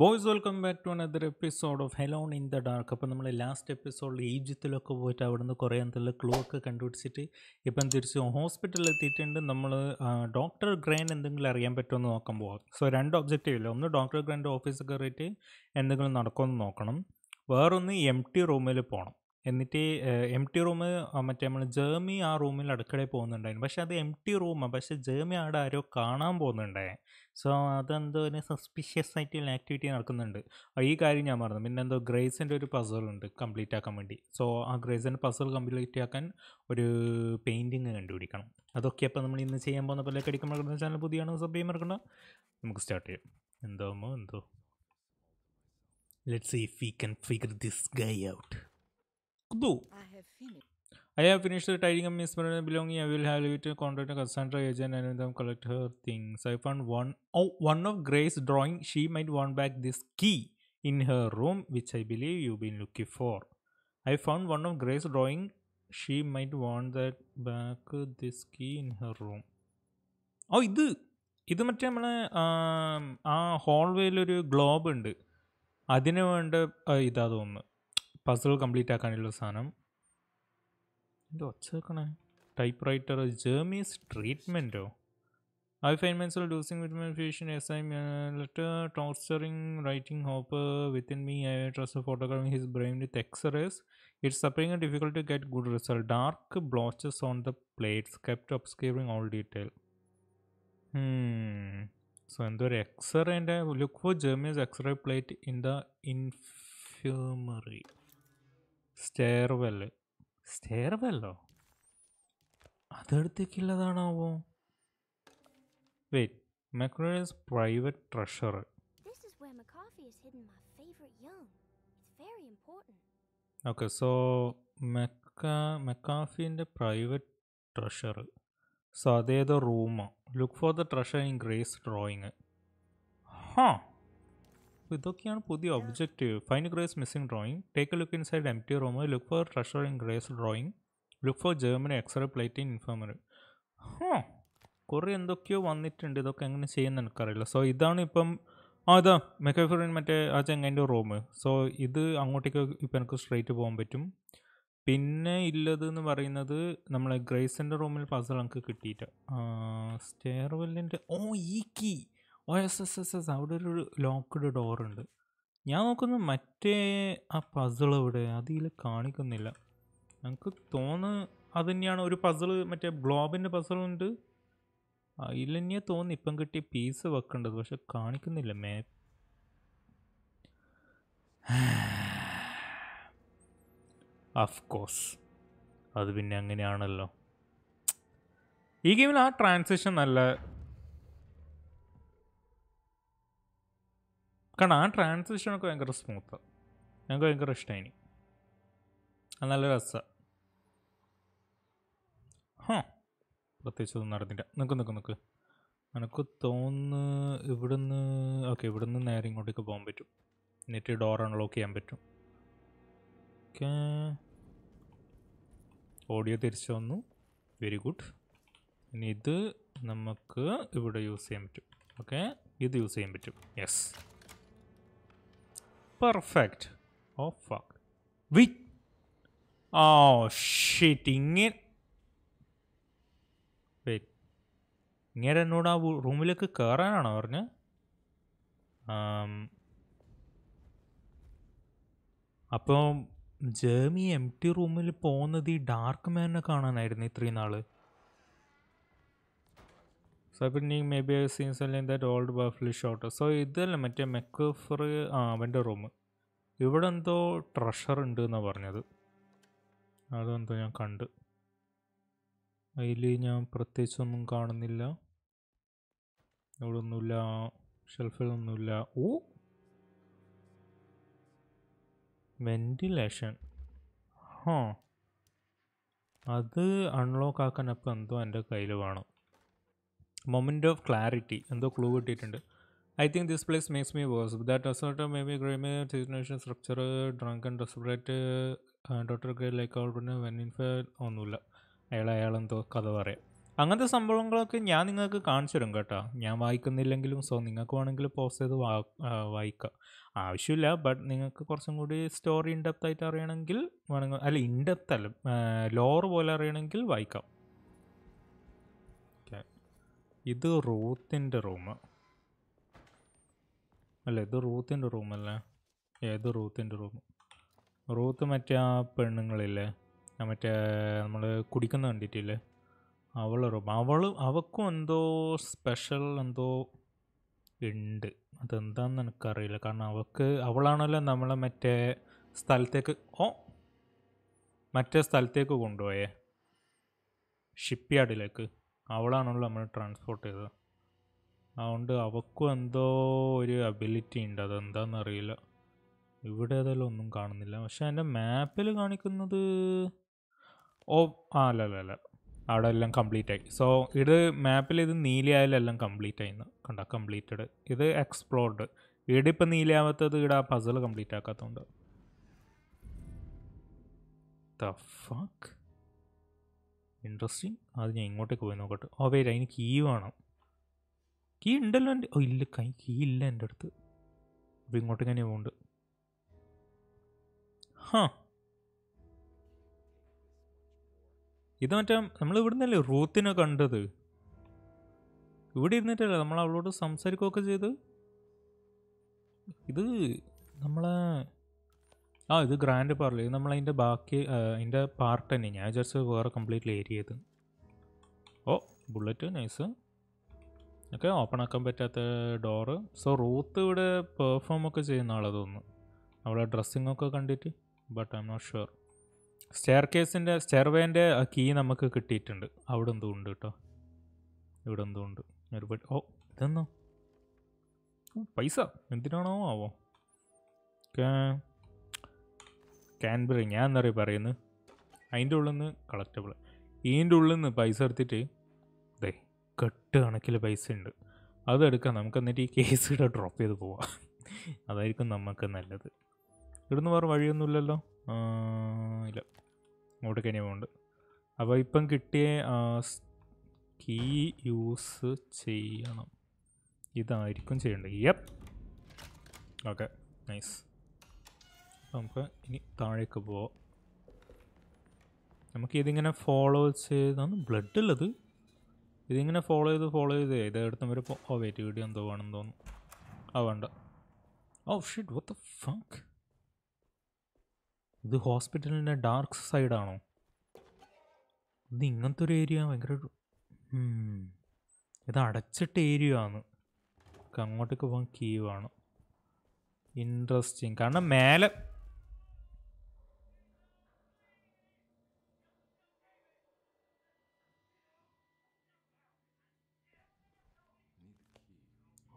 Boys welcome back to another episode of alone in the dark അപ്പോൾ നമ്മൾ last എപ്പിസോഡിൽ ഈജിപ്തിലൊക്കെ പോയിട്ട് അവിടുന്ന് കുറേ എന്നുള്ള ക്ലൂ ഒക്കെ കണ്ടുപിടിച്ചിട്ട് ഇപ്പം തിരിച്ച് ഹോസ്പിറ്റലിൽ എത്തിയിട്ടുണ്ട് നമ്മൾ ഡോക്ടർ ഗ്രേൻ എന്തെങ്കിലും അറിയാൻ പറ്റുമെന്ന് നോക്കാൻ പോകാം സോ രണ്ട് ഒബ്ജക്റ്റീവ് ഇല്ല ഒന്ന് ഡോക്ടർ ഗ്രേൻ്റെ ഓഫീസിൽ കയറിയിട്ട് എന്തെങ്കിലും നടക്കുമെന്ന് നോക്കണം വേറൊന്ന് എം ടി റൂമിൽ പോകണം എന്നിട്ട് എം ടി റൂം മറ്റേ നമ്മൾ ജേമി ആ റൂമിൽ അടുക്കളയിൽ പോകുന്നുണ്ടായിരുന്നു പക്ഷേ അത് എം ടി റൂമാണ് പക്ഷേ ജേമി അവിടെ ആരോ കാണാൻ പോകുന്നുണ്ടായിരുന്നു സോ അതെന്തോ ഇനി സസ്പിഷ്യസ് ആയിട്ടുള്ള ആക്ടിവിറ്റി നടക്കുന്നുണ്ട് ഈ കാര്യം ഞാൻ മറന്നു പിന്നെ എന്തോ ഗ്രേസിൻ്റെ ഒരു പസറുണ്ട് കംപ്ലീറ്റ് ആക്കാൻ വേണ്ടി സോ ആ ഗ്രേസിൻ്റെ പസർ കംപ്ലീറ്റ് ആക്കാൻ ഒരു പെയിൻറ്റിങ് കണ്ടുപിടിക്കണം അതൊക്കെ അപ്പോൾ നമ്മൾ ഇന്ന് ചെയ്യാൻ പോകുന്ന പോലെ കടിക്കാൻ മറക്കുന്ന ചാനൽ പുതിയാണ് സബ് ചെയ്യാൻ മറക്കണം നമുക്ക് സ്റ്റാർട്ട് ചെയ്യാം എന്തോ അമ്മോ എന്തോ let's see if we can figure this guy out I have finish I have finished the tidying up Miss Marina belonging. I will have to contact Cassandra agent and them collect her things. I found one oh one of Grace's drawing. She might want back this key in her room, which I believe you've been looking for. I found one of Grace's drawing. She might want that back uh, this key in her room. Oh oh, ഇത് ഇത് മറ്റേ നമ്മളെ ആ ഹോൾവേയിലൊരു globe ഉണ്ട് അതിന് വേണ്ട ഇതാ തോന്നുന്നു പസിൽ കംപ്ലീറ്റ് ആക്കാനുള്ള സാധനം ഇത് ഒച്ചേക്കണേ ടൈപ്പ് റൈറ്റർ ജേമീസ് ട്രീറ്റ്മെൻറ്റോ I find myself losing with my fission as I letter torturing writing hope within me I trust photographing his brain with x-rays it's suffering difficult to get good result dark blotches on the plates kept obscuring all detail so എന്തോ ഒരു എക്സ്റേൻ്റെ look for Jeremy's x-ray plate in the infirmary stairwell സ്റ്റെയർവല്ലോ അതെടുത്തേക്കുള്ളതാണാവോ wait മെക്രോയസ് private treasure okay so മെക്ക മെക്കാഫിൻ്റെ private treasure so അതേതോ റൂമാണ് look for the treasure in Grace's drawing ഹാ അപ്പോൾ ഇതൊക്കെയാണ് പുതിയ objective find Grace's missing drawing take a look inside empty room look for treasure in Grace's drawing look for Jeremy x-ray plate in infirmary ഹോ കുറേ എന്തൊക്കെയോ വന്നിട്ടുണ്ട് ഇതൊക്കെ എങ്ങനെ ചെയ്യുന്ന എനിക്കറിയില്ല സോ ഇതാണ് ഇപ്പം ആ ഇതാ മെക്കഫറിൻ മറ്റേ ആ ചെങ്ങൈൻ്റെ റൂം സോ ഇത് അങ്ങോട്ടേക്ക് ഇപ്പം എനിക്ക് സ്ട്രെയിറ്റ് പോകാൻ പറ്റും പിന്നെ ഇല്ലത് എന്ന് പറയുന്നത് നമ്മളെ ഗ്രേസിൻ്റെ റൂമിൽ പസൽ നമുക്ക് കിട്ടിയിട്ട് സ്റ്റെയർവെല്ലിൻ്റെ ഓ ഈ കീ ഓ എസ് എസ് എസ് എസ് അവിടെ ഒരു ലോക്ക്ഡ് ഡോറുണ്ട് ഞാൻ നോക്കുന്ന മറ്റേ ആ പസിൾ ഇവിടെ അതിൽ കാണിക്കുന്നില്ല ഞങ്ങൾക്ക് തോന്നുന്നു അത് തന്നെയാണ് ഒരു പസിള് മറ്റേ ബ്ലോബിൻ്റെ പസിളുണ്ട് അതിൽ തന്നെ തോന്നുന്നു ഇപ്പം കിട്ടിയ പീസ് വെക്കേണ്ടത് പക്ഷെ കാണിക്കുന്നില്ല മാപ്പ് ഓഫ് കോഴ്സ് അത് പിന്നെ അങ്ങനെയാണല്ലോ ഈ ഗെയിമിൽ ആ ട്രാൻസിഷൻ നല്ല കാരണം ആ ട്രാൻസ്ലേഷനൊക്കെ ഭയങ്കര സ്മൂത്താണ് ഞങ്ങൾക്ക് ഭയങ്കര ഇഷ്ടമായി അത് നല്ല രസമാണ് ഹാ ഒന്നും നടന്നില്ല നിൽക്ക് നിൽക്ക് നിൽക്ക് എനിക്ക് തോന്നുന്നു ഇവിടുന്ന് ഓക്കെ ഇവിടുന്ന് നേരെ ഇങ്ങോട്ടേക്ക് പോകാൻ പറ്റും എന്നിട്ട് ഡോർ അൺലോക്ക് ചെയ്യാൻ പറ്റും ഓക്കെ ഓഡിയോ തിരിച്ചു വന്നു വെരി ഗുഡ് ഇനി ഇത് നമുക്ക് ഇവിടെ യൂസ് ചെയ്യാൻ പറ്റും ഓക്കെ ഇത് യൂസ് ചെയ്യാൻ പറ്റും yes perfect oh fuck we oh shit ഇങ്ങനെ വെയിറ്റ് ഇങ്ങനെ എന്നോട് ആ റൂമിലേക്ക് കയറാനാണോ പറഞ്ഞ് അപ്പോൾ ജേമി എം ടി റൂമിൽ പോകുന്നത് ഈ ഡാർക്ക് മാനിനെ കാണാനായിരുന്നു ഇത്രയും നാൾ സോ ഇപ്പം നീ മേ ബി ഐ സീൻസ് അല്ലെങ്കിൽ ദാറ്റ് ഓൾഡ് ബഫ്ലി ഷോട്ട് സോ ഇതല്ല മറ്റേ മെക്കഫർ ആ അവൻ്റെ റൂം ഇവിടെ എന്തോ ട്രഷർ ഉണ്ട് എന്നാണ് പറഞ്ഞത് അതെന്തോ ഞാൻ കണ്ട് അതിൽ ഞാൻ പ്രത്യേകിച്ചൊന്നും കാണുന്നില്ല ഇവിടെ ഒന്നുമില്ല ഷെൽഫിലൊന്നുമില്ല ഓ വെൻറ്റിലേഷൻ ഹാ അത് അൺലോക്ക് ആക്കാൻ അപ്പം എന്തോ എൻ്റെ കയ്യിൽ വേണം മൊമെൻ്റ് ഓഫ് ക്ലാരിറ്റി എന്തോ ക്ലൂ കിട്ടിയിട്ടുണ്ട് I think this place makes me worse that desert maybe ഗ്രേമി situation structure drunk and desperate doctor Grey like owl പിന്നെ വെനിൻഫെ ഒന്നുമില്ല അയാൾ അയാളെന്തോ കഥ പറയാം അങ്ങനത്തെ സംഭവങ്ങളൊക്കെ ഞാൻ നിങ്ങൾക്ക് കാണിച്ചു തരും കേട്ടോ ഞാൻ വായിക്കുന്നില്ലെങ്കിലും സോ നിങ്ങൾക്ക് വേണമെങ്കിൽ പോസ്റ്റ് ചെയ്ത് വാ വായിക്കാം ആവശ്യമില്ല ബട്ട് നിങ്ങൾക്ക് കുറച്ചും കൂടി സ്റ്റോറി ഇൻഡെപ്ത് അറിയണമെങ്കിൽ വേണമെങ്കിൽ അല്ല ഇൻഡെപ്ത് അല്ല ലോറ് പോലെ അറിയണമെങ്കിൽ വായിക്കാം ഇത് റൂത്തിൻ്റെ റൂം അല്ല ഇത് റൂത്തിൻ്റെ റൂമല്ലേ ഏത് റൂത്തിൻ്റെ റൂം റൂത്ത് മറ്റേ ആ പെണ്ണുങ്ങളില്ലേ മറ്റേ നമ്മൾ കുടിക്കുന്ന കണ്ടിട്ടില്ലേ അവളെ റൂം അവൾ അവക്കും എന്തോ സ്പെഷ്യൽ എന്തോ ഉണ്ട് അതെന്താണെന്ന് എനിക്കറിയില്ല കാരണം അവൾക്ക് അവളാണല്ലോ നമ്മളെ മറ്റേ സ്ഥലത്തേക്ക് ഓ മറ്റേ സ്ഥലത്തേക്ക് കൊണ്ടുപോയേ ഷിപ്പ് യാർഡിലേക്ക് അവളാണല്ലോ നമ്മൾ ട്രാൻസ്പോർട്ട് ചെയ്തത് അതുകൊണ്ട് അവക്കും എന്തോ ഒരു അബിലിറ്റി ഉണ്ട് അതെന്താണെന്ന് അറിയില്ല ഇവിടെ ഏതായാലും ഒന്നും കാണുന്നില്ല പക്ഷെ എൻ്റെ മാപ്പിൽ കാണിക്കുന്നത് ഓ ആ അല്ല അല്ല അല്ല അവിടെ എല്ലാം കംപ്ലീറ്റ് ആയി സോ ഇത് മാപ്പിൽ ഇത് നീലയായാലും എല്ലാം കംപ്ലീറ്റ് ആയിരുന്നു കണ്ട കംപ്ലീറ്റഡ് ഇത് എക്സ്പ്ലോർഡ് ഇവിടെ ഇപ്പം നീലയാവാത്തത് ഇവിടെ ആ പസൽ കംപ്ലീറ്റ് ആക്കാത്തതുകൊണ്ട് the ഫക്ക് ഇൻട്രസ്റ്റിങ് അത് ഞാൻ ഇങ്ങോട്ടേക്ക് പോയി നോക്കട്ടെ ഓ വേര അതിന് കീ വേണം കീ ഉണ്ടല്ലോ എൻ്റെ ഓ ഇല്ല കൈ കീ ഇല്ല എൻ്റെ അടുത്ത് അപ്പോൾ ഇങ്ങോട്ടേക്ക് തന്നെ പോകുന്നുണ്ട് ഹാ ഇത് മറ്റേ നമ്മൾ നിന്നല്ലേ റൂത്തിനെ കണ്ടത് ഇവിടെ ഇരുന്നിട്ടല്ലേ നമ്മൾ അവളോട് സംസാരിക്കുകയൊക്കെ ചെയ്ത് ഇത് നമ്മളെ ആ ഇത് ഗ്രാൻഡ് പാർലർ ഇത് അതിൻ്റെ ബാക്കി അതിൻ്റെ പാർട്ട് തന്നെ ഞാൻ വിചാരിച്ചത് വേറെ കംപ്ലീറ്റ്ലി ഏരിയ ഇത് oh bullet nice okay open ആക്കാൻ പറ്റാത്ത ഡോറ് സോ റൂത്ത് ഇവിടെ പെർഫോം ഒക്കെ ചെയ്യുന്ന ആളാ തോന്നുന്നു അവളെ ഡ്രസ്സിംഗ് ഒക്കെ കണ്ടിട്ട് but I'm not sure stair കേസിൻ്റെ സ്റ്റെയർവേൻ്റെ കീ നമുക്ക് കിട്ടിയിട്ടുണ്ട് അവിടെ എന്തോ ഉണ്ട് കേട്ടോ ഇവിടെ എന്തോ ഉണ്ട് ഒരു ഓ ഇതെന്നോ പൈസ എന്തിനാണോ ആവോ ഓക്കേ ക്യാൻബർ ഞാൻ പറയുക പറയുന്നത് അതിൻ്റെ ഉള്ളിൽ നിന്ന് കളക്റ്റബിൾ ഇതിൻ്റെ ഉള്ളിൽ നിന്ന് പൈസ എടുത്തിട്ട് അതെ കെട്ട് കണക്കിൽ പൈസ ഉണ്ട് അതെടുക്കാം നമുക്ക് എന്നിട്ട് ഈ കേസ് ഇവിടെ ഡ്രോപ്പ് ചെയ്ത് പോവാം അതായിരിക്കും നമുക്ക് നല്ലത് ഇവിടുന്ന് വേറെ വഴിയൊന്നുമില്ലല്ലോ ഇല്ല അങ്ങോട്ട് കനിയമുണ്ട് അപ്പോൾ ഇപ്പം കിട്ടിയ കീ യൂസ് ചെയ്യണം ഇതായിരിക്കും ചെയ്യേണ്ടത് യപ്പ് ഓക്കെ നൈസ് നമുക്ക് ഇനി താഴേക്ക് പോവാം ഇതിങ്ങനെ ഫോളോ ചെയ്താണ് ബ്ലഡ് ഉള്ളത് ഇതിങ്ങനെ ഫോളോ ചെയ്ത് ഫോളോ ചെയ്ത് ഇത് എടുത്തും വരെ ഓ വെയിറ്റ് വീഡിയോ എന്തോ ആണെന്ന് തോന്നുന്നു ആ വേണ്ട oh shit what funk fuck ഇത് ഹോസ്പിറ്റലിൻ്റെ ഡാർക്ക് സൈഡാണോ ഇത് ഇങ്ങനത്തെ ഒരു ഏരിയ ഭയങ്കര hmm. ഇത് അടച്ചിട്ട ഏരിയ ആണ് അങ്ങോട്ടേക്ക് പോകാൻ കീവാണ് ഇൻട്രസ്റ്റിങ് കാരണം മേലെ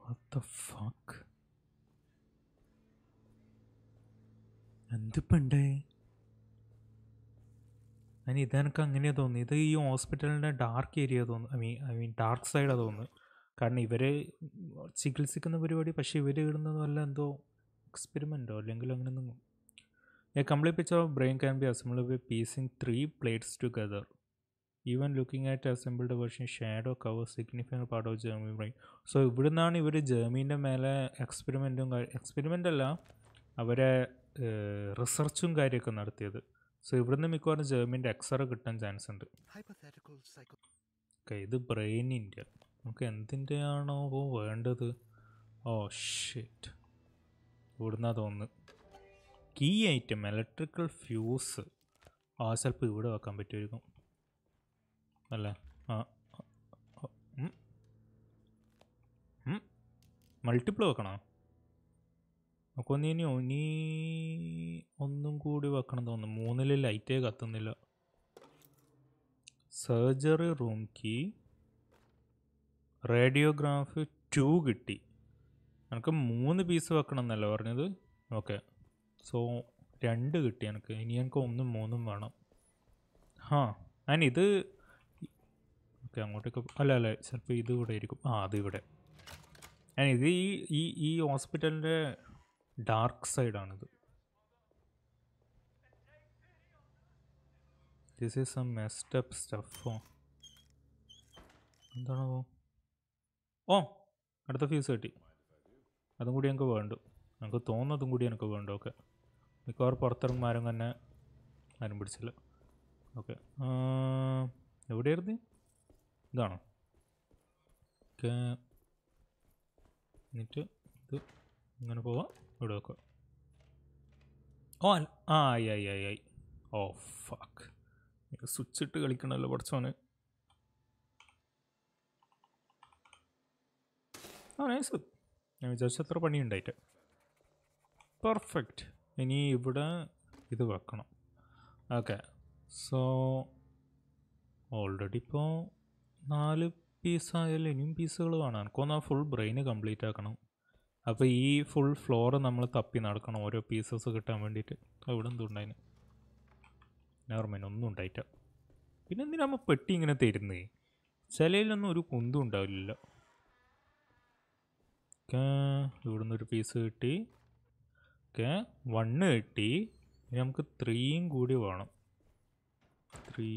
What the fuck? എന്തിപ്പണ്ടേ അതിന് ഇതെനിക്ക് അങ്ങനെയാ തോന്നുന്നത് ഇത് ഈ ഹോസ്പിറ്റലിൻ്റെ ഡാർക്ക് ഏരിയ തോന്നുന്നു I mean I mean dark സൈഡാണ് തോന്നുന്നത് കാരണം ഇവർ ചികിത്സിക്കുന്ന പരിപാടി പക്ഷേ ഇവർ ഇടുന്നത് വല്ല എന്തോ എക്സ്പെരിമെൻറ്റോ അല്ലെങ്കിൽ അങ്ങനെ എന്തെങ്കിലും a complete picture of brain can be assembled with piecing three plates together even looking at assembled version shadow cover significant part of Jeremy brain so ഇവിടുന്നാണ് ഇവർ ജെർമീൻ്റെ മേലെ എക്സ്പെരിമെൻറ്റും എക്സ്പെരിമെൻ്റ് അല്ല അവരെ റിസർച്ചും കാര്യമൊക്കെ നടത്തിയത് സോ ഇവിടുന്ന് മിക്കവാറും ജെർമീൻ്റെ എക്സറ കിട്ടാൻ ചാൻസ് ഉണ്ട് ഓക്കെ ഇത് ബ്രെയിനിൻ്റെ നമുക്ക് എന്തിൻ്റെയാണോ വേണ്ടത് ഓ ഷിറ്റ് ഇവിടുന്നാ തോന്നുന്നു കീ ഐറ്റം ഇലക്ട്രിക്കൽ ഫ്യൂസ് ആ ചിലപ്പോൾ ഇവിടെ വെക്കാൻ പറ്റുമായിരിക്കും അല്ലേ ആ മൾട്ടിപ്പിൾ വെക്കണോ നമുക്കൊന്ന് ഇനി ഇനി ഒന്നും കൂടി വെക്കണം തോന്നുന്നു മൂന്നില് ലൈറ്റേ കത്തുന്നില്ല surgery room key radiograph two കിട്ടി എനിക്ക് മൂന്ന് പീസ് വെക്കണം എന്നല്ലേ പറഞ്ഞത് ഓക്കെ സോ രണ്ട് കിട്ടി എനിക്ക് ഇനി എനിക്ക് ഒന്നും മൂന്നും വേണം ഹാ ആൻഡ് ഇത് ഓക്കെ അങ്ങോട്ടേക്ക് അല്ല അല്ല ചിലപ്പോൾ ഇത് ഇവിടെ ആയിരിക്കും ആ അതിവിടെ ഞാൻ ഇത് ഈ ഈ ഈ ഹോസ്പിറ്റലിൻ്റെ ഡാർക്ക് സൈഡാണിത് ദിസ് ഈസ് എ മെസ്റ്റപ്പ് സ്റ്റഫോ എന്താണോ ഓ അടുത്ത ഫീസ് കിട്ടി അതും കൂടി ഞങ്ങൾക്ക് വേണ്ടു ഞങ്ങൾക്ക് തോന്നുന്നതും കൂടി എനിക്ക് വേണ്ടു ഓക്കെ മിക്കവാറും പുറത്തിറങ്ങുമാരും തന്നെ ആരും പിടിച്ചില്ല ഓക്കെ എവിടെയായിരുന്നു ഇതാണോ ഓക്കെ എന്നിട്ട് ഇത് ഇങ്ങനെ പോവാം ഇവിടെ വെക്കുക ഓ ആയി ആയി ആയി ആയി ഓ ഫാക്ക് സ്വിച്ച് ഇട്ട് കളിക്കണമല്ലോ പഠിച്ചോന് ആ നൈസ് ഞാൻ വിചാരിച്ച അത്ര പണിയുണ്ടായിട്ട് ഉണ്ടായിട്ട് പെർഫെക്റ്റ് ഇനി ഇവിടെ ഇത് വെക്കണം ഓക്കെ സോ ഓൾറെഡി ഇപ്പോൾ നാല് പീസായാലും ഇനിയും പീസുകൾ കാണാൻ എനിക്കൊന്ന് ആ ഫുൾ ബ്രെയിന് കംപ്ലീറ്റ് ആക്കണം അപ്പോൾ ഈ ഫുൾ ഫ്ലോറ് നമ്മൾ തപ്പി നടക്കണം ഓരോ പീസസ് കിട്ടാൻ വേണ്ടിയിട്ട് അവിടെ എന്തുണ്ടായിന് നോർമൈൻ ഒന്നും ഉണ്ടായിട്ട പിന്നെ എന്തിനാ നമ്മൾ പെട്ടി ഇങ്ങനെ തരുന്നേ ചിലയിലൊന്നും ഒരു കുന്തും ഉണ്ടാവില്ല ഓക്കെ ഇവിടുന്ന് ഒരു പീസ് കിട്ടി ഓക്കെ വണ്ണ് കിട്ടി ഇനി നമുക്ക് ത്രീയും കൂടി വേണം ത്രീ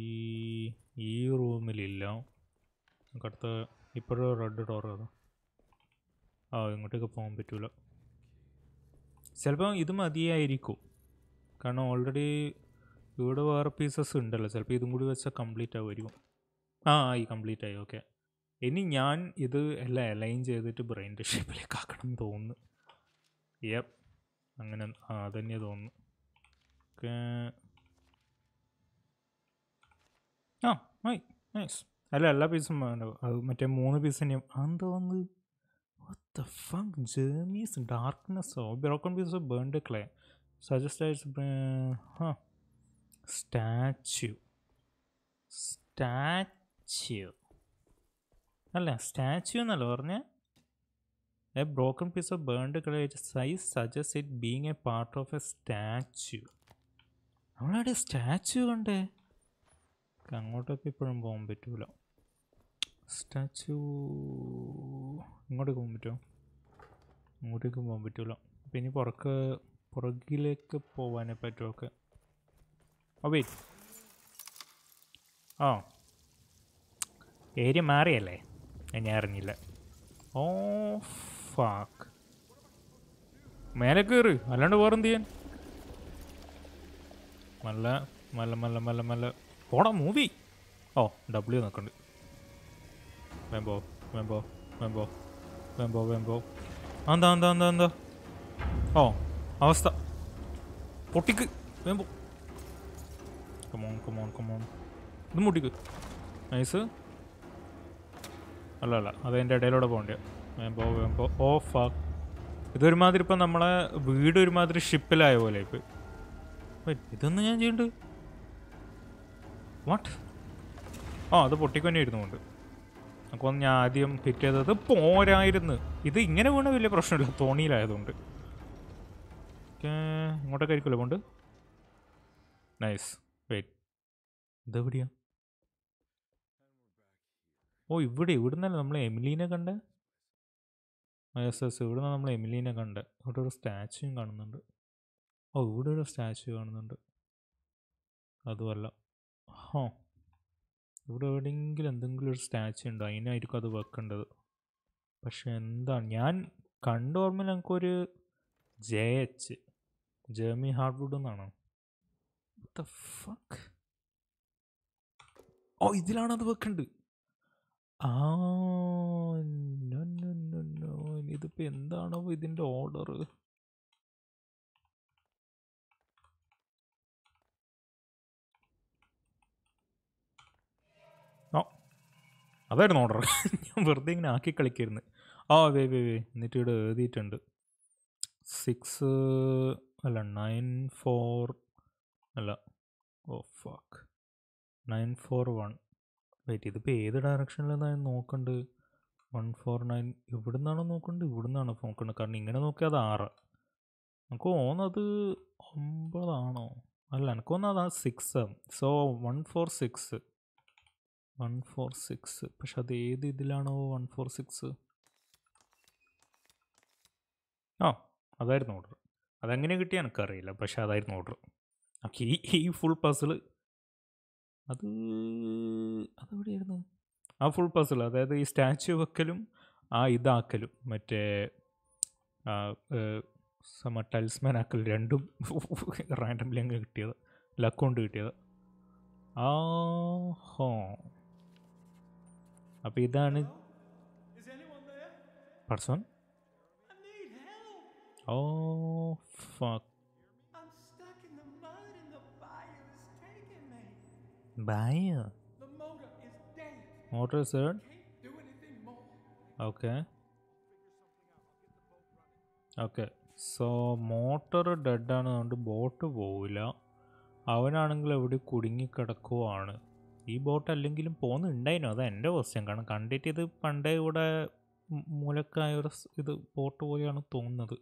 ഈ റൂമിലില്ല നമുക്ക് അടുത്ത് ഇപ്പോഴും റെഡ് ഡോർ അത് ആ ഇങ്ങോട്ടേക്ക് പോകാൻ പറ്റൂല ചിലപ്പം ഇത് മതിയായിരിക്കും കാരണം ഓൾറെഡി ഇവിടെ വേറെ പീസസ് ഉണ്ടല്ലോ ചിലപ്പോൾ ഇതും കൂടി വെച്ചാൽ കംപ്ലീറ്റ് ആവുമായിരിക്കും ആ ആയി കംപ്ലീറ്റ് ആയി ഓക്കെ ഇനി ഞാൻ ഇത് എല്ലാം അലൈൻ ചെയ്തിട്ട് ബ്രെയിൻ്റെ ഷേപ്പിലേക്ക് ആക്കണം തോന്നുന്നു യപ്പ് അങ്ങനെ ആ അതന്നെ തോന്നുന്നു ഓക്കെ ആ ആയി നൈസ് അല്ല എല്ലാ പീസും വേണം അത് മറ്റേ മൂന്ന് പീസ് തന്നെയും അതെന്തോന്ന് What the fuck? Broken Darkness. Oh, broken piece of burned statue Suggested. അല്ല സ്റ്റാച്യു എന്നല്ല പറഞ്ഞ a broken piece of burned clay size suggest it being a part of a statue നമ്മളവിടെ സ്റ്റാച്യു കണ്ടേ അങ്ങോട്ടൊക്കെ ഇപ്പോഴും പോകാൻ പറ്റൂലോ സ്റ്റാച്ചു ഇങ്ങോട്ടേക്ക് പോകാൻ പറ്റുമോ ഇങ്ങോട്ടേക്ക് പോകാൻ പറ്റുമല്ലോ അപ്പം ഇനി പുറക്ക് പുറകിലേക്ക് പോകാനേ ഒക്കെ ഓ വെയിറ്റ് ആ ഏരിയ മാറിയല്ലേ ഞാൻ അറിഞ്ഞില്ല ഓ ഫാക്ക് മേലെ കയറി അല്ലാണ്ട് വേറെന്ത് ചെയ്യാൻ നല്ല മല്ല മല്ല മല്ല മല്ല പോടാ മൂവി ഓ ഡബ്ല്യു നോക്കണ്ട് Wembo, Wembo, Wembo, Wembo, Wembo. അന്താ അന്താ അന്താ അന്താ ഓ അവസ്ഥ പൊട്ടിക്ക് വെമ്പോ കമോൺ കമോൺ കമോൺ ഇത് മുട്ടിക്ക് നൈസ് അല്ല അല്ല അത് അതിൻ്റെ ഇടയിലൂടെ പോകണ്ടേ വെമ്പോ വെമ്പോ ഓ ഫാക്ക് ഇതൊരുമാതിരി ഇപ്പം നമ്മളെ വീട് ഒരുമാതിരി ഷിപ്പിലായ പോലെ ഇപ്പം ഇതൊന്നും ഞാൻ ചെയ്യണ്ട് വാട്ട് ആ അത് പൊട്ടിക്കൊന്നെ ഇരുന്നുകൊണ്ട് അപ്പോൾ ഞാൻ ആദ്യം ഹിറ്റ് ചെയ്തത് പോരായിരുന്നു ഇത് ഇങ്ങനെ വീണ വലിയ പ്രശ്നമില്ല തോണിയിലായതുകൊണ്ട് ഇങ്ങോട്ടൊക്കെ ആയിരിക്കുമല്ലോ കൊണ്ട് നൈസ് വെയിറ്റ് ഇതെവിടെയാ ഓ ഇവിടെ ഇവിടെ നിന്നല്ല നമ്മൾ എമിലീനെ കണ്ടേ എസ് എസ് ഇവിടെ നിന്ന് നമ്മൾ എമിലീനെ കണ്ടേ ഇവിടെ ഒരു സ്റ്റാച്ചുവും കാണുന്നുണ്ട് ഓ ഇവിടെ ഒരു സ്റ്റാച്ചു കാണുന്നുണ്ട് അതുമല്ല ഹോ ഇവിടെ എവിടെയെങ്കിലും എന്തെങ്കിലും ഒരു സ്റ്റാച്ചു ഉണ്ടോ അതിനായിരിക്കും അത് വെക്കേണ്ടത് പക്ഷെ എന്താണ് ഞാൻ കണ്ട ഓർമ്മയിൽ എനിക്കൊരു ജെ എച്ച് ജേമി ഹാർഡ്വുഡ് എന്നാണോ ഓ ഇതിലാണ് അത് വെക്കേണ്ടത് ആ ഇതിപ്പോ എന്താണോ ഇതിന്റെ ഓർഡർ അതായിരുന്നു ഓർഡർ ഞാൻ വെറുതെ ഇങ്ങനെ ആക്കി കളിക്കായിരുന്നു ആ വേ വേ വേ എന്നിട്ട് ഇവിടെ എഴുതിയിട്ടുണ്ട് സിക്സ് അല്ല നയൻ ഫോർ അല്ല oh fuck nine four one wait ഇതിപ്പോൾ ഏത് ഡയറക്ഷനിലെന്നാണ് നോക്കണ്ട് വൺ ഫോർ നയൻ ഇവിടെ നിന്നാണോ നോക്കണ്ട് ഇവിടെ നിന്നാണോ നോക്കണ്ടത് കാരണം ഇങ്ങനെ നോക്കിയാൽ അത് ആറ് നമുക്ക് തോന്നുന്നത് ഒമ്പതാണോ അല്ല എനിക്ക് തോന്നുന്നത് ആ six so one four six one four six പക്ഷെ അത് ഏത് ഇതിലാണോ വൺ ഫോർ സിക്സ് ആ അതായിരുന്നു ഓർഡർ അതെങ്ങനെ കിട്ടിയ എനിക്കറിയില്ല പക്ഷെ അതായിരുന്നു ഓർഡർ ഓക്കെ ഈ ഈ ഫുൾ പസിൽ അത് അതെവിടെയായിരുന്നു ആ ഫുൾ പസിൽ അതായത് ഈ സ്റ്റാച്ചു വെക്കലും ആ ഇതാക്കലും മറ്റേ സമ ടൈൽസ്മാൻ ആക്കൽ രണ്ടും റാൻഡംലി അങ്ങ് കിട്ടിയത് ലക്കൗണ്ട് കിട്ടിയത് ആ ഹോ അപ്പോൾ ഇതാണ് person oh fuck Buyer. Okay so motor dead ആണ് അതുകൊണ്ട് ബോട്ട് പോവില്ല അവനാണെങ്കിൽ എവിടെ കുടുങ്ങിക്കിടക്കുവാണ് ഈ ബോട്ട് അല്ലെങ്കിലും പോകുന്നുണ്ടായിരുന്നു അത് എൻ്റെ ക്വസ്റ്റ്യൻ കാരണം കണ്ടിട്ട് ഇത് പണ്ടേ ഇവിടെ മൂലക്കായ ഒരു ഇത് ബോട്ട് പോലെയാണ് തോന്നുന്നത്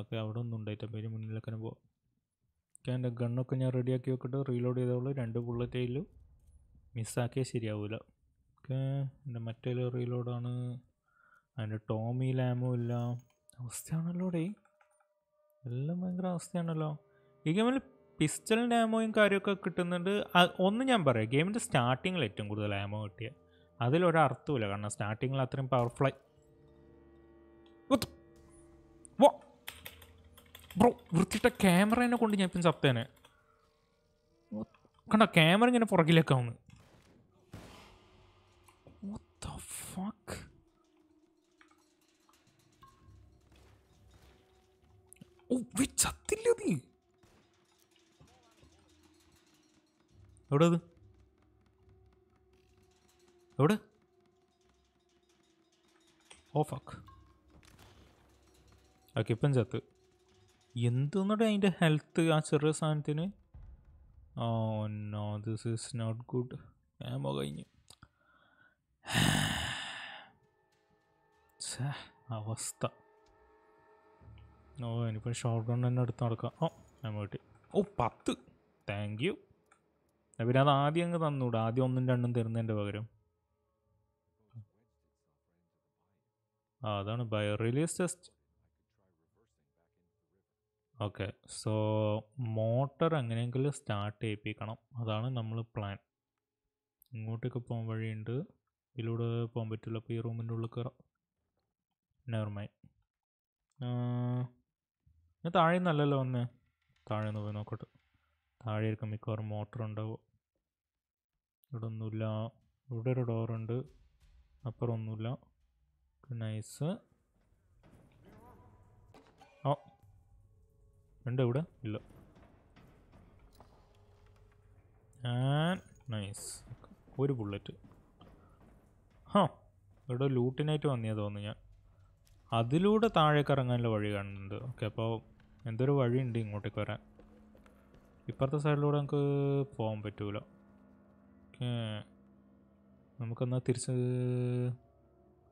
ഓക്കെ അവിടെ ഒന്നും ഉണ്ടായിട്ട് പേര് മുന്നിലൊക്കെ പോകാം ഓക്കെ എൻ്റെ ഗണ്ണൊക്കെ ഞാൻ റെഡിയാക്കി വെക്കിട്ട് റീലോഡ് ചെയ്തോളൂ രണ്ട് ബുള്ളറ്റേലും മിസ്സാക്കിയാൽ ശരിയാവില്ല ഓക്കെ എൻ്റെ മറ്റേ റീലോഡാണ് അതിൻ്റെ ടോമി ലാമോ ഇല്ല അവസ്ഥയാണല്ലോ ഡേ എല്ലാം ഭയങ്കര അവസ്ഥയാണല്ലോ ഈ ഗെയിമിൽ പിസ്റ്റൽ ഡാമോയും കാര്യമൊക്കെ കിട്ടുന്നുണ്ട് ഒന്ന് ഞാൻ പറയാം ഗെയിമിൻ്റെ സ്റ്റാർട്ടിങ്ങിൽ ഏറ്റവും കൂടുതൽ ആമോ കിട്ടിയ അതിലൊരർത്ഥമില്ല കാരണം സ്റ്റാർട്ടിങ്ങിൽ അത്രയും പവർഫുൾ ബ്രോ വൃത്തിട്ട ക്യാമറേനെ കൊണ്ട് ഞാൻ ഇപ്പം ചത്തേനെ കണ്ട ക്യാമറ ഇങ്ങനെ പുറകിലേക്കാവുന്നു ഫക്ക് ഓ ചത്തില്ല നീ എവിടെ അത് എവിടെ ഓ ഫക്ക് ഓക്കെ ഇപ്പം ചത്ത് എന്തെന്നുടെ അതിൻ്റെ ഹെൽത്ത് ആ ചെറിയ സാധനത്തിന് oh no this is not good ഏമോ കഴിഞ്ഞു അവസ്ഥ ഓ ഇനിയിപ്പോൾ ഷോർട്ട് ഗൺ തന്നെ എടുത്ത് നടക്കാം ഓ ഞാൻ കിട്ടി ഓ പത്ത് താങ്ക് യു പിന്നെ അത് ആദ്യം അങ്ങ് തന്നൂടാ ആദ്യം ഒന്നും രണ്ടും തരുന്നതിൻ്റെ പകരം ആ അതാണ് bio release test okay so motor എങ്ങനെയെങ്കിലും സ്റ്റാർട്ട് ചെയ്യിപ്പിക്കണം അതാണ് നമ്മൾ പ്ലാൻ ഇങ്ങോട്ടേക്ക് പോകാൻ വഴിയുണ്ട് ഇതിലൂടെ പോകാൻ പറ്റില്ല അപ്പോൾ ഈ റൂമിൻ്റെ ഉള്ളിൽ കയറാം നെവർമൈ ഞാൻ താഴെ നല്ലല്ലോ ഒന്ന് താഴെ നിന്ന് പോയി നോക്കട്ടെ താഴെ ഇരിക്കുമ്പോൾ മിക്കവാറും മോട്ടർ ഉണ്ടാവും ഇവിടെ ഒന്നുമില്ല ഇവിടെ ഒരു ഡോറുണ്ട് അപ്പുറം ഒന്നുമില്ല നൈസ് ആ ഉണ്ട് ഇവിടെ ഇല്ല നൈസ് ഒരു ബുള്ളറ്റ് ഹാ ഇവിടെ ലൂട്ടിനായിട്ട് വന്നിയാ തോന്നുന്നു ഞാൻ അതിലൂടെ താഴേക്ക് ഇറങ്ങാനുള്ള വഴി കാണുന്നുണ്ട് ഓക്കെ അപ്പോൾ എന്തൊരു വഴിയുണ്ട് ഇങ്ങോട്ടേക്ക് വരാൻ ഇപ്പുറത്തെ സൈഡിലൂടെ നമുക്ക് പോകാൻ പറ്റൂല നമുക്കെന്നാൽ തിരിച്ച്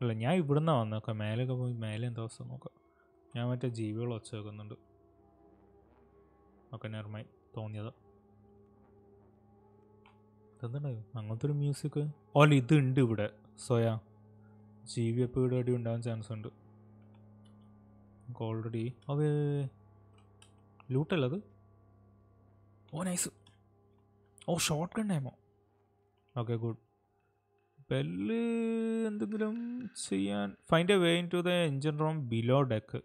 അല്ല ഞാൻ വന്നത് വന്നേക്കാം മേലെയൊക്കെ പോയി മേലെ എന്താ അവസ്ഥ നോക്കാം ഞാൻ മറ്റേ ജീവികൾ വച്ച് വെക്കുന്നുണ്ട് ഓക്കെ നേർമായി തോന്നിയത് ഇതെന്തുണ്ടായോ അങ്ങനത്തെ ഒരു മ്യൂസിക് ഓല ഇതുണ്ട് ഇവിടെ സോയാ ജീവി എപ്പോൾ ഇവിടെ അടി ഉണ്ടാകാൻ ചാൻസ് ഉണ്ട് നമുക്ക് ഓൾറെഡി അത് ലൂട്ടല്ലത് ഓ നൈസ് ഓ ഷോർട്ട് കണ്ണേമോ ഓക്കെ ഗുഡ് ബെല്ല് എന്തെങ്കിലും ചെയ്യാൻ find a way into the engine room below deck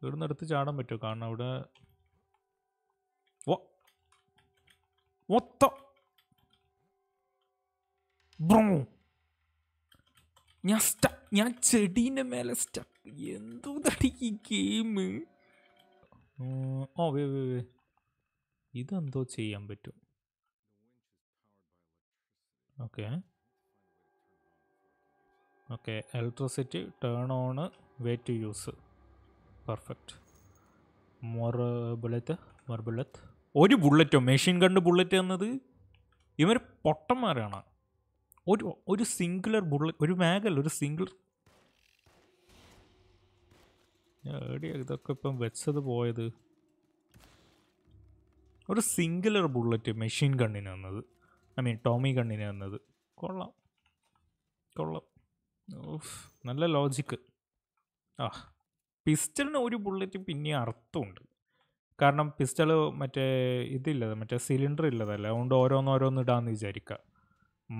ഇവിടെ നിന്ന് എടുത്ത് ചാടാൻ പറ്റുമോ കാരണം അവിടെ ഓ ഞാൻ സ്റ്റ ഞാൻ ചെടീൻ്റെ മേലെ സ്റ്റക്ക് എന്തോ തടി ഈ ഗെയിം ഓ വേ വേ വേ ഇതെന്തോ ചെയ്യാൻ പറ്റും okay okay electricity turn on way to use perfect more bullet more bullet ഒരു ബുള്ളറ്റോ മെഷീൻ ഗണ്ട് ബുള്ളറ്റ് എന്നത് ഇവർ പൊട്ടന്മാരാണ് ഒരു ഒരു സിംഗുലർ ബുള്ളറ്റ് ഒരു മാഗല്ല ഒരു സിംഗിൾ എവിടെയാ ഇതൊക്കെ ഇപ്പം വെച്ചത് പോയത് ഒരു സിംഗുലർ ബുള്ളറ്റ് മെഷീൻ കണ്ണിന് വന്നത് ഐ മീൻ ടോമി കണ്ണിനെ വന്നത് കൊള്ളാം കൊള്ളാം ഓഫ് നല്ല ലോജിക്ക് ആ പിസ്റ്റലിന് ഒരു ബുള്ളറ്റ് പിന്നെ അർത്ഥമുണ്ട് കാരണം പിസ്റ്റള് മറ്റേ ഇതില്ലത് മറ്റേ സിലിണ്ടർ ഇല്ലതല്ല അതുകൊണ്ട് ഓരോന്നോരോന്ന് ഇടാന്ന് വിചാരിക്കുക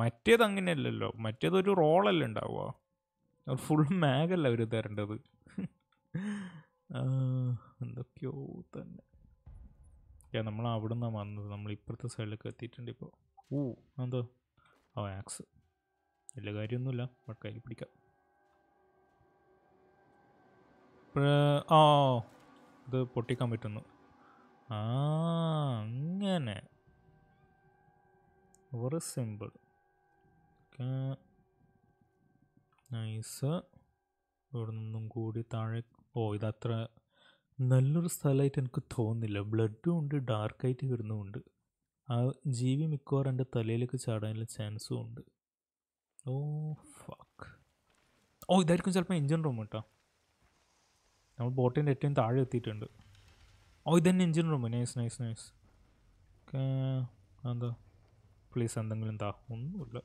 മറ്റേത് അങ്ങനെയല്ലല്ലോ മറ്റേതൊരു റോളല്ലേ ഉണ്ടാവുക ഫുൾ മാഗല്ല അവർ തരേണ്ടത് എന്തൊക്കെയോ തന്നെ നമ്മൾ അവിടെ നിന്നാണ് വന്നത് നമ്മൾ ഇപ്പുറത്തെ സൈഡിലേക്ക് എത്തിയിട്ടുണ്ട് ഇപ്പോൾ ഊ എന്താ ആ ആക്സ് വലിയ കാര്യമൊന്നുമില്ല ബട്ട് കയ്യിൽ പിടിക്കാം ആ ഇത് പൊട്ടിക്കാൻ പറ്റുന്നു ആ അങ്ങനെ വെറി സിമ്പിൾ നൈസ് ഇവിടെ നിന്നും കൂടി താഴെ ഓ ഇതത്ര നല്ലൊരു സ്ഥലമായിട്ട് എനിക്ക് തോന്നുന്നില്ല ബ്ലഡും ഉണ്ട് ഡാർക്കായിട്ട് വരുന്നുമുണ്ട് ആ ജീവി മിക്കവാറും എൻ്റെ തലയിലേക്ക് ചാടാനുള്ള ചാൻസും ഉണ്ട് ഓ ഫക്ക് ഓ ഇതായിരിക്കും ചിലപ്പോൾ എഞ്ചിൻ റൂം കേട്ടോ നമ്മൾ ബോട്ടിൻ്റെ ഏറ്റവും താഴെ എത്തിയിട്ടുണ്ട് ഓ ഇതന്നെ engine room nice nice nice എന്താ പ്ലീസ് എന്തെങ്കിലും താ ഒന്നുമില്ല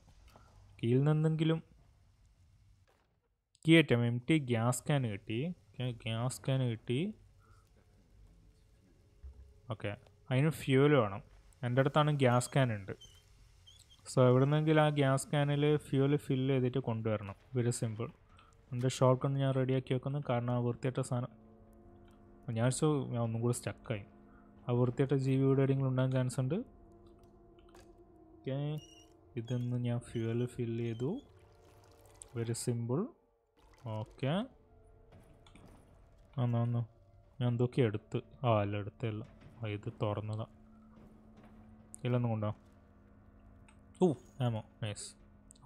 കീഴിൽ നിന്നെങ്കിലും കീ കിട്ടാം എം ടി ഗ്യാസ് ക്യാൻ കിട്ടി ഗ്യാസ് ക്യാൻ കിട്ടി ഓക്കെ അതിന് ഫ്യൂവൽ വേണം എൻ്റെ അടുത്താണ് ഗ്യാസ് ക്യാൻ ഉണ്ട് സോ എവിടെ നിന്നെങ്കിലും ആ ഗ്യാസ് ക്യാനിൽ ഫ്യൂല് ഫില്ല് ചെയ്തിട്ട് കൊണ്ടുവരണം വെരി സിമ്പിൾ എൻ്റെ ഷോർട്ട് കൊണ്ട് ഞാൻ റെഡിയാക്കി വെക്കുന്നു കാരണം ആ വൃത്തിയായിട്ട സാധനം ഞാൻ വെച്ചു ഞാൻ ഒന്നും കൂടി സ്റ്റക്കായി ആ വൃത്തിയായിട്ട ജീവിയുടെ എവിടെയെങ്കിലും ഉണ്ടാകാൻ ചാൻസ് ഉണ്ട് ഓക്കെ ഇതൊന്ന് ഞാൻ ഫ്യൂല് ഫില്ല് ചെയ്തു വെരി സിമ്പിൾ ഓക്കെ വന്നു ഞാൻ എന്തൊക്കെ എടുത്ത് ആ അല്ല എടുത്തല്ല ഇത് തുറന്നതാണ് ഇല്ലൊന്നും കൊണ്ടോ ഓ ആമോ നൈസ്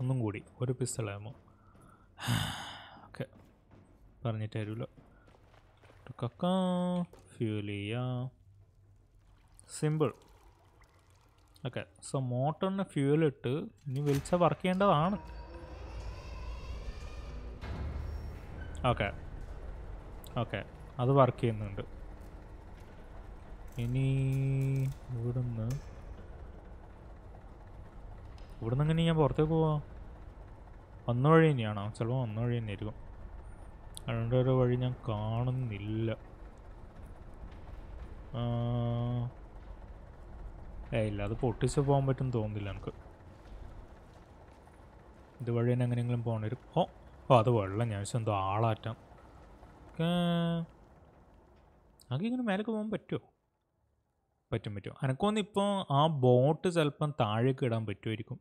ഒന്നും കൂടി ഒരു പിസ്റ്റൾ ആമോ ഓക്കെ പറഞ്ഞിട്ട് തരുമല്ലോ കക്കാ ഫ്യൂൽ ചെയ്യാം സിമ്പിൾ ഓക്കെ സോ മോട്ടറിന് ഫ്യൂലിട്ട് ഇനി വിളിച്ച വർക്ക് ചെയ്യേണ്ടതാണ് ഓക്കെ ഓക്കെ അത് വർക്ക് ചെയ്യുന്നുണ്ട് ഇനി ഇവിടുന്ന് ഇവിടെ നിന്ന് എങ്ങനെ ഞാൻ പുറത്തേക്ക് പോവാ വന്ന വഴി തന്നെയാണോ ചിലപ്പോൾ വന്ന വഴി തന്നെ ആയിരിക്കും രണ്ട് ഒരു വഴി ഞാൻ കാണുന്നില്ല ഏ ഇല്ല അത് പൊട്ടിച്ച് പോകാൻ പറ്റും തോന്നുന്നില്ല എനിക്ക് വഴി തന്നെ എങ്ങനെയെങ്കിലും പോകേണ്ടി വരും ഓ ഓ അത് വെള്ളം ഞാൻ വെച്ചാൽ എന്തോ ആളാറ്റം ആകെ ഇങ്ങനെ മേലേക്ക് പോകാൻ പറ്റുമോ പറ്റും പറ്റും എനക്കൊന്നിപ്പോൾ ആ ബോട്ട് ചിലപ്പം താഴേക്ക് ഇടാൻ പറ്റുമായിരിക്കും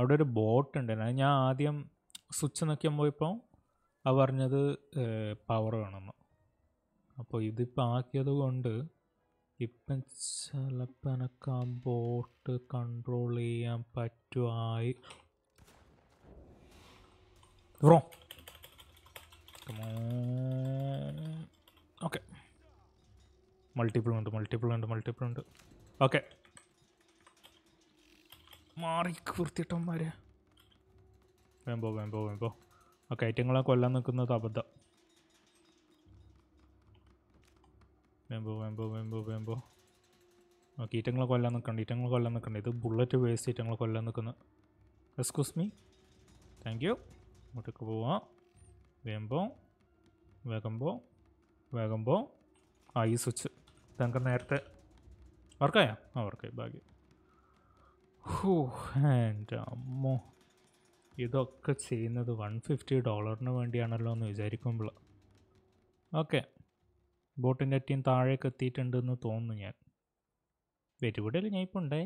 അവിടെ ഒരു ബോട്ട് ഉണ്ടായിരുന്നു ഞാൻ ആദ്യം സ്വിച്ച് നോക്കിയാൽ പോയപ്പോൾ ആ പറഞ്ഞത് പവർ വേണമെന്ന് അപ്പോൾ ഇതിപ്പോൾ ആക്കിയത് കൊണ്ട് ഇപ്പം ചിലപ്പോൾ എനിക്ക് ആ ബോട്ട് കൺട്രോൾ ചെയ്യാൻ പറ്റുമായി ഓക്കെ മൾട്ടിപ്പിൾ ഉണ്ട് മൾട്ടിപ്പിൾ ഉണ്ട് മൾട്ടിപ്പിൾ ഉണ്ട് ഓക്കെ മാറി വൃത്തിട്ടന്മാരെ വേമ്പോ വേമ്പോ വേമ്പോ ആ കയറ്റങ്ങളെ കൊല്ലാൻ നിൽക്കുന്നത് അബദ്ധം വേമ്പോ വേമ്പോ വേമ്പോ വേമ്പോ ഓക്കെ കീറ്റങ്ങളെ കൊല്ലാൻ നിൽക്കണ്ട ഈറ്റങ്ങൾ കൊല്ലാൻ നിൽക്കണ്ട ഇത് ബുള്ളറ്റ് വേസ്റ്റ് ഈറ്റങ്ങളെ കൊല്ലാൻ നിൽക്കുന്നു എക്സ്ക്യൂസ് മീ താങ്ക് യു ഇങ്ങോട്ടേക്ക് പോവാം വേമ്പോ വേഗമ്പോ വേഗമ്പോ ആ ഈ സ്വിച്ച് താങ്കൾ നേരത്തെ വർക്കായോ ആ വർക്കായി ഭാഗ്യം ഹൂ എൻ്റെ അമ്മോ ഇതൊക്കെ ചെയ്യുന്നത് വൺ ഫിഫ്റ്റി ഡോളറിന് വേണ്ടിയാണല്ലോ എന്ന് വിചാരിക്കുമ്പോൾ ഓക്കെ ബോട്ടിൻ്റെ അറ്റീം താഴേക്ക് എത്തിയിട്ടുണ്ടെന്ന് തോന്നുന്നു ഞാൻ വെറ്റ് ഇവിടെ ഞാൻ ഇപ്പോൾ ഉണ്ടേ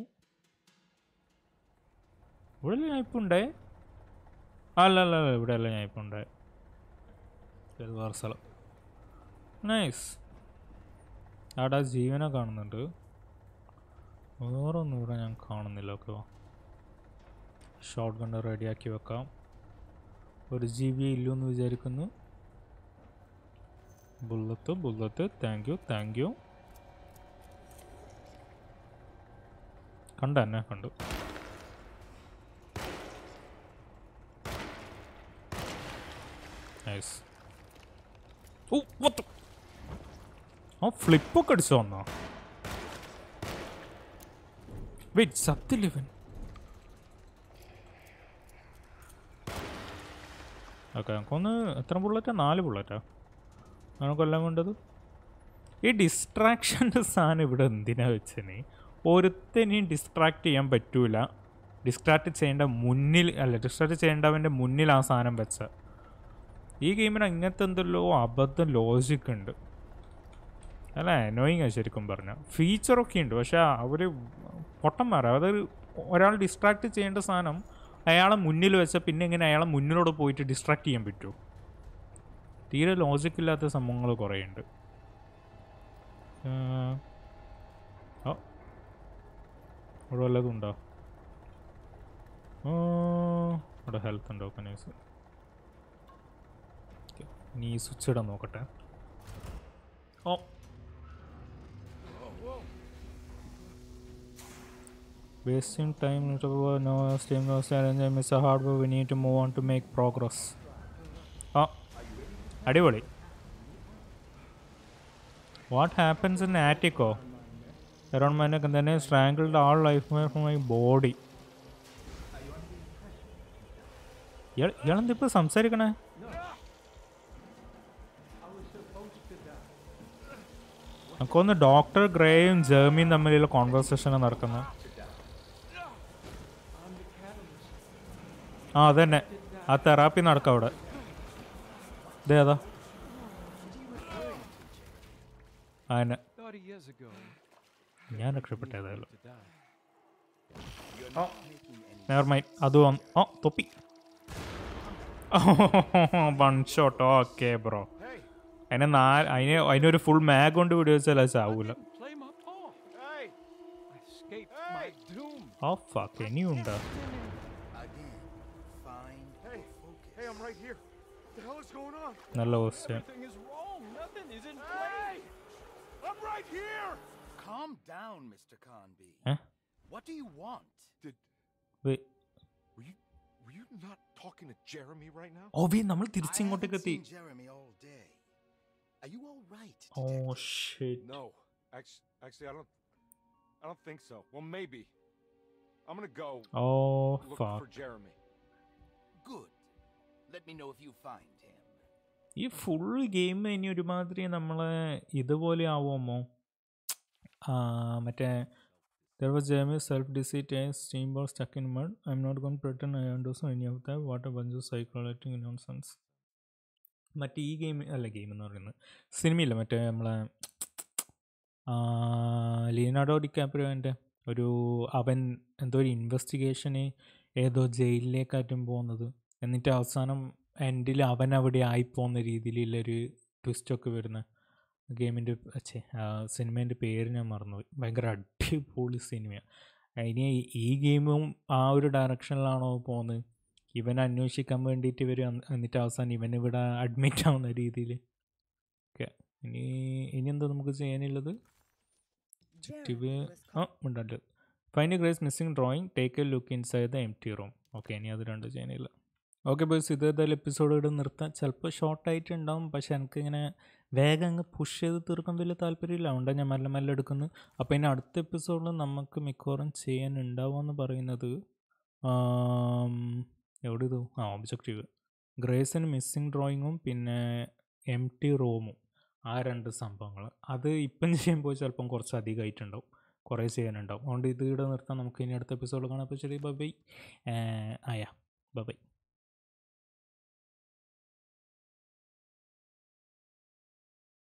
ഇവിടെ ഞാൻ ഇപ്പോൾ ഉണ്ടേ അല്ല അല്ല അല്ല ഇവിടെ അല്ല ഞാൻ ഇപ്പോൾ ഉണ്ടേ വേറെ സ്ഥലം നൈസ് അവിടെ ജീവനെ കാണുന്നുണ്ട് വേറൊന്നും ഇവിടെ ഞാൻ കാണുന്നില്ല ഓക്കെ ഷോർട്ട് ഗണ്ണ് റെഡിയാക്കി വെക്കാം ഒരു ജി ബി ഇല്ലെന്ന് വിചാരിക്കുന്നു bullet bullet thank you thank you കണ്ട കണ്ടു ഓ ഫ്ലിപ്പൊക്കെ അടിച്ചു വന്നോ Wait, Saptil even? ഓക്കെ നമുക്കൊന്ന് എത്ര ബുള്ളറ്റാ നാല് ബുള്ളറ്റാ നമുക്ക് കൊല്ലാൻ വേണ്ടത് ഈ ഡിസ്ട്രാക്ഷൻ്റെ സാധനം ഇവിടെ എന്തിനാ വെച്ചനെ ഒരുത്തനെയും ഡിസ്ട്രാക്ട് ചെയ്യാൻ പറ്റൂല ഡിസ്ട്രാക്ട് ചെയ്യേണ്ട മുന്നിൽ അല്ല ഡിസ്ട്രാക്ട് ചെയ്യേണ്ടവൻ്റെ മുന്നിൽ ആ സാധനം വെച്ച ഈ ഗെയിമിന് അങ്ങനത്തെ എന്തെല്ലോ അബദ്ധം ലോജിക് ഉണ്ട് അല്ല അനോയിങ് ശരിക്കും പറഞ്ഞു ഫീച്ചറൊക്കെ ഉണ്ട് പക്ഷേ അവർ പൊട്ടന്മാർ അതൊരു ഒരാൾ ഡിസ്ട്രാക്ട് ചെയ്യേണ്ട സാധനം അയാളെ മുന്നിൽ വെച്ചാൽ പിന്നെ ഇങ്ങനെ അയാളെ മുന്നിലൂടെ പോയിട്ട് ഡിസ്ട്രാക്ട് ചെയ്യാൻ പറ്റുമോ തീരെ ലോജിക് ഇല്ലാത്ത സംഭവങ്ങൾ കുറേ ഉണ്ട് ഓ ഇവിടെ വല്ലതും ഉണ്ടോ ഇവിടെ ഹെൽത്ത് ഉണ്ടോ കനീസ് നീ സ്വിച്ച് ഇടാൻ നോക്കട്ടെ ഓ wasting time no stimulus challenge is a hard work we need to move on to make progress ആ അടിപൊളി വാട്ട് ഹാപ്പൻസ് ഇൻ ആറ്റിക്കോ എറോൺമാനൊക്കെ തന്നെ strangled all life from my body ഇയാൾ ഇയാളെന്തിപ്പോൾ സംസാരിക്കണേ നമുക്കൊന്ന് ഡോക്ടർ ഗ്രേയും ജേമിയും തമ്മിലുള്ള കോൺവെർസേഷനാണ് നടക്കുന്നത് ആ അതന്നെ ആ തെറാപ്പി നടക്കാം അവിടെ ഇതേ അതാ ഞാൻ രക്ഷപ്പെട്ട ഏതായാലും നേർമൈൻ അത് വന്നു ഓ തൊപ്പി വൺ ഷോട്ട് ഓക്കെ ബ്രോ അതിനെ നാല് അതിന് അതിനൊരു ഫുൾ മാഗ് കൊണ്ട് പിടിവെച്ചാൽ അത് ചാവൂല ഓ ഫക്ക് ഇനിയുണ്ടോ I'm right here. What the hell is going on? Nalla hostia. Everything is wrong. Nothing is in play. Hey! I'm right here. Calm down, Mr. Conby. Huh? What do you want? Did Wait. Were you were you not talking to Jeremy right now? Oh, we നമ്മൾ തിരിച്ചു ഇങ്ങോട്ടേക്ക് എത്തി. Jeremy all day. Are you all right? Oh, detective? Oh shit. No. Actually, actually I don't I don't think so. Well, maybe. I'm going to go. Oh, look fuck. for Jeremy. Good. ഈ full game ഇനി ഒരുമാതിരി നമ്മൾ ഇതുപോലെ ആവുമോ മറ്റേ there was Jamie self deceit steam boat stuck in mud I'm not gonna pretend I ആൻഡ് ഡോസ് any of the what bunch nonsense മറ്റേ ഈ ഗെയിം അല്ല ഗെയിം എന്ന് പറയുന്നത് സിനിമയില്ല മറ്റേ നമ്മളെ ലീനാഡോ ലിയനാർഡോ ഡിക്കാപ്രിയോൻ്റെ ഒരു അവൻ എന്തോ ഒരു ഇൻവെസ്റ്റിഗേഷന് ഏതോ ജയിലിലേക്കാറ്റും പോകുന്നത് എന്നിട്ട് അവസാനം എൻഡിൽ അവൻ അവിടെ ആയി പോകുന്ന രീതിയിലുള്ളൊരു ട്വിസ്റ്റൊക്കെ വരുന്ന ഗെയിമിൻ്റെ ചേ സിനിമേൻ്റെ പേര് ഞാൻ മറന്നുപോയി ഭയങ്കര അടിപൊളി സിനിമയാണ് ഇനി ഈ ഗെയിമും ആ ഒരു ഡയറക്ഷനിലാണോ പോകുന്നത് ഇവൻ അന്വേഷിക്കാൻ വേണ്ടിയിട്ട് ഇവർ എന്നിട്ട് അവസാനം ഇവൻ ഇവിടെ അഡ്മിറ്റ് ആവുന്ന രീതിയിൽ ഓക്കെ ഇനി ഇനി എന്താ നമുക്ക് ചെയ്യാനുള്ളത് ചുറ്റിവ് ആ ഉണ്ടല്ലോ find grace missing drawing take a look inside the empty room okay ഇനി അത് രണ്ട് ചെയ്യാനില്ല ഓക്കെ ബോയ്സ് ഇത് ഏതായാലും എപ്പിസോഡ് ഇവിടെ നിർത്താം ചിലപ്പോൾ ഷോർട്ടായിട്ടുണ്ടാവും പക്ഷേ എനിക്കിങ്ങനെ വേഗം അങ്ങ് പുഷ് ചെയ്ത് തീർക്കാൻ വലിയ താല്പര്യമില്ല അതുകൊണ്ടാണ് ഞാൻ മെല്ലെ മെല്ലെ എടുക്കുന്നു അപ്പോൾ ഇനി അടുത്ത എപ്പിസോഡിൽ നമുക്ക് മിക്കവാറും ചെയ്യാനുണ്ടാവുമെന്ന് പറയുന്നത് എവിടെ ഇത് ആ ഒബ്ജക്റ്റീവ് ഗ്രേസിന് മിസ്സിങ് ഡ്രോയിങ്ങും പിന്നെ എം ടി റൂമും ആ രണ്ട് സംഭവങ്ങൾ അത് ഇപ്പം ചെയ്യുമ്പോൾ ചിലപ്പം കുറച്ച് അധികമായിട്ടുണ്ടാവും കുറേ ചെയ്യാനുണ്ടാവും അതുകൊണ്ട് ഇത് ഇവിടെ നിർത്താം നമുക്ക് ഇനി അടുത്ത എപ്പിസോഡ് കാണാം അപ്പോൾ ശരി ബൈ ആയാ ബൈ